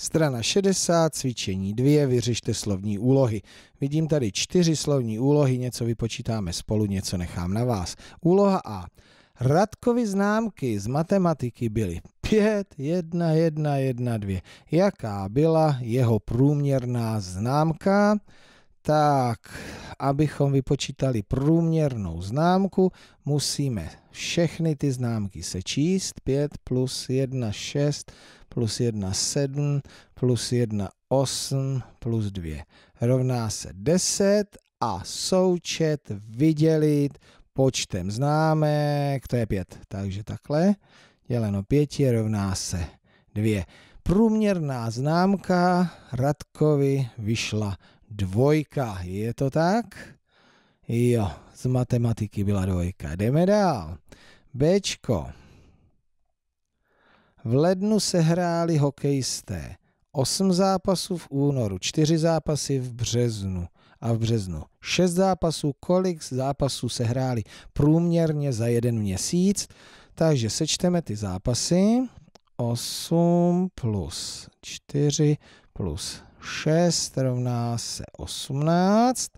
Strana 60, cvičení 2, vyřešte slovní úlohy. Vidím tady čtyři slovní úlohy, něco vypočítáme spolu, něco nechám na vás. Úloha A. Radkovi známky z matematiky byly 5, 1, 1, 1, 2. Jaká byla jeho průměrná známka? Tak, abychom vypočítali průměrnou známku, musíme všechny ty známky sečíst. 5 plus 1, 6 plus 1 7 plus 1 8 plus 2 rovná se 10 a součet vydělit počtem známek, to je 5, takže takhle, děleno 5 rovná se 2. Průměrná známka Radkovi vyšla dvojka, je to tak? Jo, z matematiky byla dvojka. Jdeme dál. Bčko. V lednu se hráli hokejisté. Osm zápasů v únoru, čtyři zápasy v březnu a v březnu. Šest zápasů, kolik zápasů se hráli průměrně za jeden měsíc. Takže sečteme ty zápasy. 8 plus 4 plus 6 rovná se 18.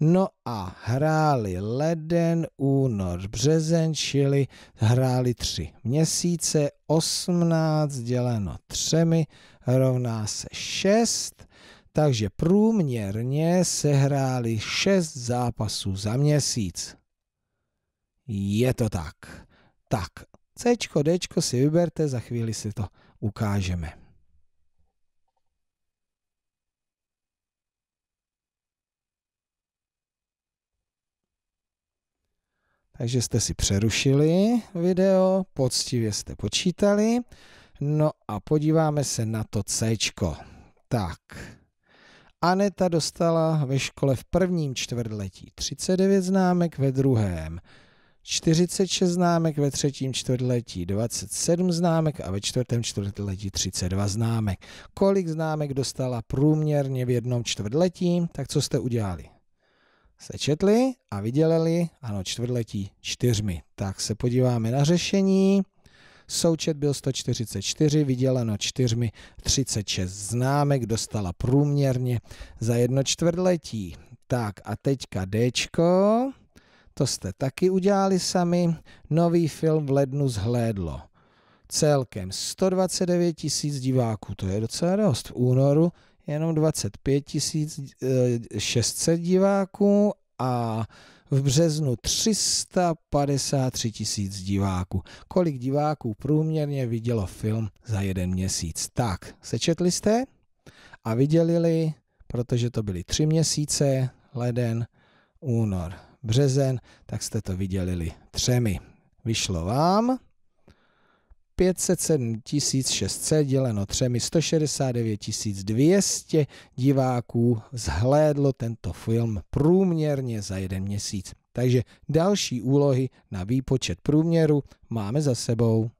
No a hráli leden, únor, březen, čili hráli 3 měsíce. 18 děleno 3 rovná se 6. Takže průměrně se hráli 6 zápasů za měsíc. Je to tak. Tak, C, D si vyberte, za chvíli si to ukážeme. Takže jste si přerušili video, poctivě jste počítali. No a podíváme se na to C. Tak. Aneta dostala ve škole v prvním čtvrtletí 39 známek, ve druhém 46 známek, ve třetím čtvrtletí 27 známek a ve čtvrtém čtvrtletí 32 známek. Kolik známek dostala průměrně v jednom čtvrtletí, tak co jste udělali? sečetli a vydělili, ano, čtvrtletí čtyřmi. Tak se podíváme na řešení. Součet byl 144, vyděleno čtyřmi 36 známek, dostala průměrně za jedno čtvrtletí. Tak a teďka D. To jste taky udělali sami. Nový film v lednu zhlédlo. Celkem 129 tisíc diváků, to je docela dost. V únoru jenom 25 600 eh, diváků a v březnu 353 tisíc diváků. Kolik diváků průměrně vidělo film za jeden měsíc? Tak, sečetli jste a viděli, protože to byly tři měsíce, leden, únor, březen, tak jste to viděli třemi. Vyšlo vám 507 600 děleno třemi 169 200 diváků zhlédlo tento film průměrně za jeden měsíc. Takže další úlohy na výpočet průměru máme za sebou.